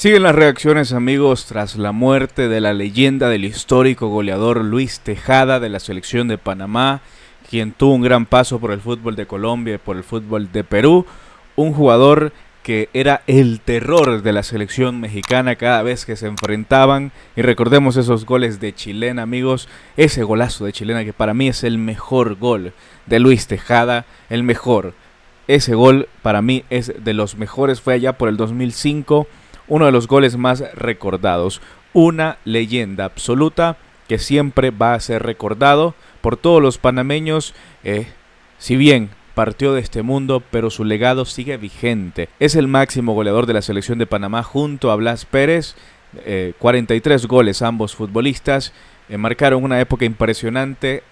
Siguen las reacciones amigos tras la muerte de la leyenda del histórico goleador Luis Tejada de la selección de Panamá, quien tuvo un gran paso por el fútbol de Colombia y por el fútbol de Perú, un jugador que era el terror de la selección mexicana cada vez que se enfrentaban. Y recordemos esos goles de chilena, amigos. Ese golazo de chilena que para mí es el mejor gol de Luis Tejada, el mejor. Ese gol para mí es de los mejores, fue allá por el 2005 uno de los goles más recordados, una leyenda absoluta que siempre va a ser recordado por todos los panameños, eh, si bien partió de este mundo, pero su legado sigue vigente. Es el máximo goleador de la selección de Panamá junto a Blas Pérez, 43 eh, goles ambos futbolistas, eh, marcaron una época impresionante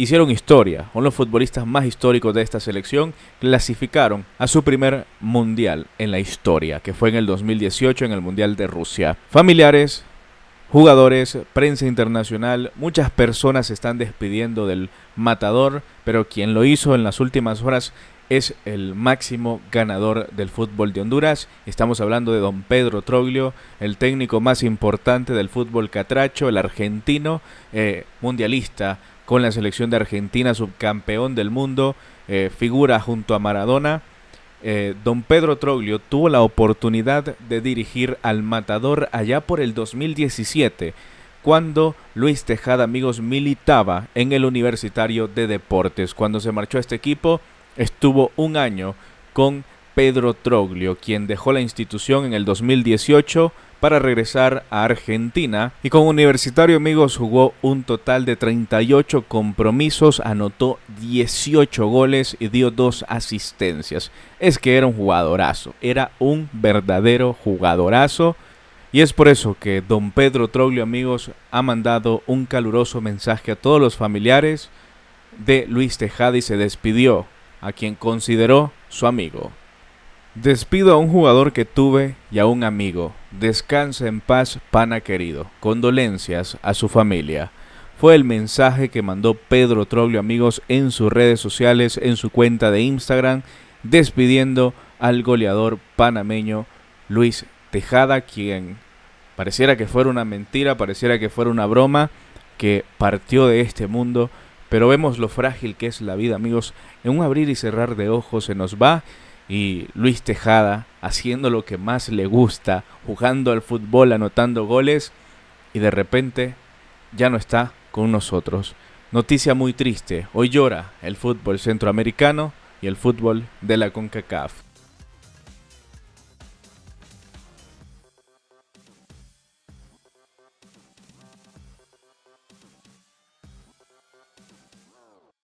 hicieron historia. Son los futbolistas más históricos de esta selección. Clasificaron a su primer mundial en la historia, que fue en el 2018 en el Mundial de Rusia. Familiares, jugadores, prensa internacional, muchas personas se están despidiendo del matador, pero quien lo hizo en las últimas horas es el máximo ganador del fútbol de Honduras. Estamos hablando de don Pedro Troglio, el técnico más importante del fútbol catracho, el argentino, eh, mundialista, con la selección de Argentina, subcampeón del mundo, eh, figura junto a Maradona. Eh, don Pedro Troglio tuvo la oportunidad de dirigir al Matador allá por el 2017, cuando Luis Tejada, amigos, militaba en el Universitario de Deportes. Cuando se marchó este equipo, estuvo un año con Pedro Troglio, quien dejó la institución en el 2018 para regresar a Argentina y con Universitario Amigos jugó un total de 38 compromisos, anotó 18 goles y dio dos asistencias. Es que era un jugadorazo, era un verdadero jugadorazo. Y es por eso que don Pedro Troglio Amigos ha mandado un caluroso mensaje a todos los familiares de Luis Tejada y se despidió a quien consideró su amigo. Despido a un jugador que tuve y a un amigo. Descansa en paz, pana querido. Condolencias a su familia. Fue el mensaje que mandó Pedro Troglio amigos en sus redes sociales, en su cuenta de Instagram, despidiendo al goleador panameño Luis Tejada, quien pareciera que fuera una mentira, pareciera que fuera una broma, que partió de este mundo, pero vemos lo frágil que es la vida amigos. En un abrir y cerrar de ojos se nos va y Luis Tejada haciendo lo que más le gusta, jugando al fútbol, anotando goles y de repente ya no está con nosotros. Noticia muy triste, hoy llora el fútbol centroamericano y el fútbol de la CONCACAF.